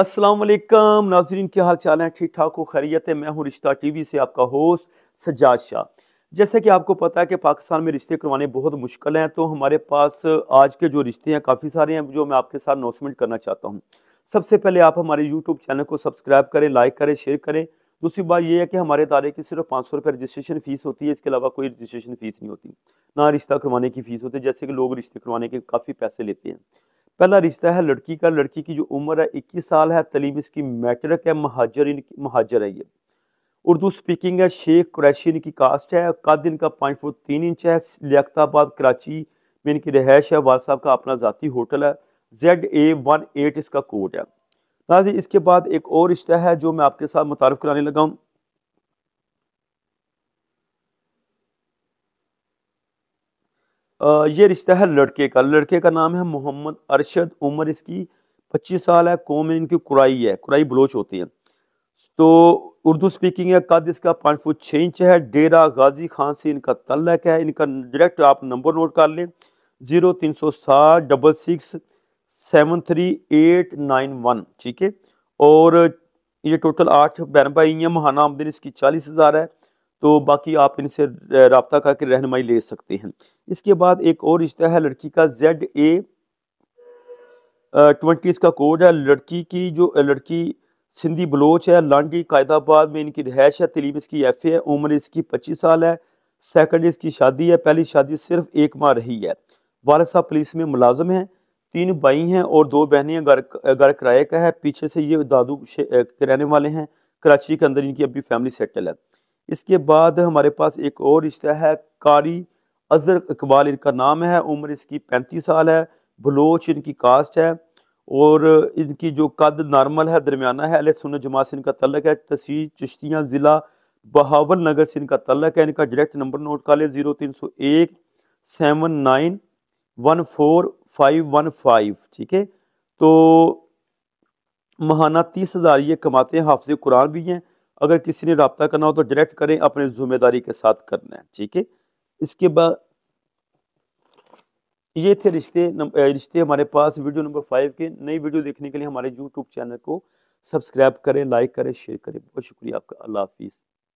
असलम नाजरीन क्या हाल चाल हैं ठीक ठाक हो खैरियत है मैं हूँ रिश्ता टीवी से आपका होस्ट सज्जाद शाह जैसे कि आपको पता है कि पाकिस्तान में रिश्ते करवाने बहुत मुश्किल हैं तो हमारे पास आज के जो रिश्ते हैं काफ़ी सारे हैं जो मैं आपके साथ अनाउंसमेंट करना चाहता हूँ सबसे पहले आप हमारे यूट्यूब चैनल को सब्सक्राइब करें लाइक करें शेयर करें दूसरी बात यह है कि हमारे दायरे की सिर्फ पाँच सौ रुपये रजिस्ट्रेशन फीस होती है इसके अलावा कोई रजिस्ट्रेशन फीस नहीं होती ना रिश्ता करवाने की फ़ीस होती है जैसे कि लोग रिश्ते करवाने के काफ़ी पैसे लेते हैं पहला रिश्ता है लड़की का लड़की की जो उम्र है इक्कीस साल है तलीम इसकी मैट्रिक है महाजर इनकी महाजर है ये उर्दू स्पीकिंग है शेख क्रैशी इनकी कास्ट है कद इनका पाँच फुट तीन इंच है लियाताबाद कराची में इनकी रहायश है वाल साहब का अपना ज़ाती होटल है जेड ए वन एट इसका कोट है नाजी इसके बाद एक और रिश्ता है जो मैं आपके साथ मुतारफ़ कराने लगा हूँ ये रिश्ता है लड़के का लड़के का नाम है मोहम्मद अरशद उम्र इसकी पच्चीस साल है कौम इनकी कुराई है कुराई बलोच होती है तो उर्दू स्पीकिंग है कद इसका पाँच फुट छः इंच है डेरा गाजी खान से इनका तल्लक है इनका डायरेक्ट आप नंबर नोट कर लें ज़ीरो तीन सौ सात double six seven three eight nine one ठीक है और ये टोटल आठ बहन भाई हैं महाना आमदनी इसकी चालीस हज़ार है तो बाकी आप इनसे रबता करके रहनमाई ले सकते हैं इसके बाद एक और रिश्ता है लड़की का जेड ए ट्वेंटीज़ का कोड है लड़की की जो लड़की सिंधी बलोच है लांडी कायदाबाद में इनकी रहायश है तलीम इसकी एफ ए है उम्र इसकी पच्चीस साल है सेकंड इसकी शादी है पहली शादी सिर्फ एक माह रही है वालद साहब पुलिस में मुलाजम है तीन भाई हैं और दो बहनें घर घर किराए का है पीछे से ये दादू के रहने वाले हैं कराची के अंदर इनकी अभी फैमिली सेटल है इसके बाद हमारे पास एक और रिश्ता है कारी अजहर इकबाल इनका नाम है उम्र इसकी पैंतीस साल है बलोच इनकी कास्ट है और इनकी जो कद नॉर्मल है दरमियाना है अले सुन जमात से इनका तलक है तसी चश्तियाँ ज़िला बहावल नगर से इनका तलक है इनका डायरेक्ट नंबर नोट कर ले ज़ीरो तीन सौ एक seven nine one four five one five ठीक है तो महाना तीस हज़ार ये कमाते हैं हाफज कुरान भी हैं अगर किसी ने रबता करना हो तो डायरेक्ट करें अपने ज़िम्मेदारी के साथ करना है ठीक है इसके बाद ये थे रिश्ते रिश्ते हमारे पास वीडियो नंबर फाइव के नई वीडियो देखने के लिए हमारे यूट्यूब चैनल को सब्सक्राइब करें लाइक करें शेयर करें बहुत शुक्रिया आपका अल्लाह हाफिज़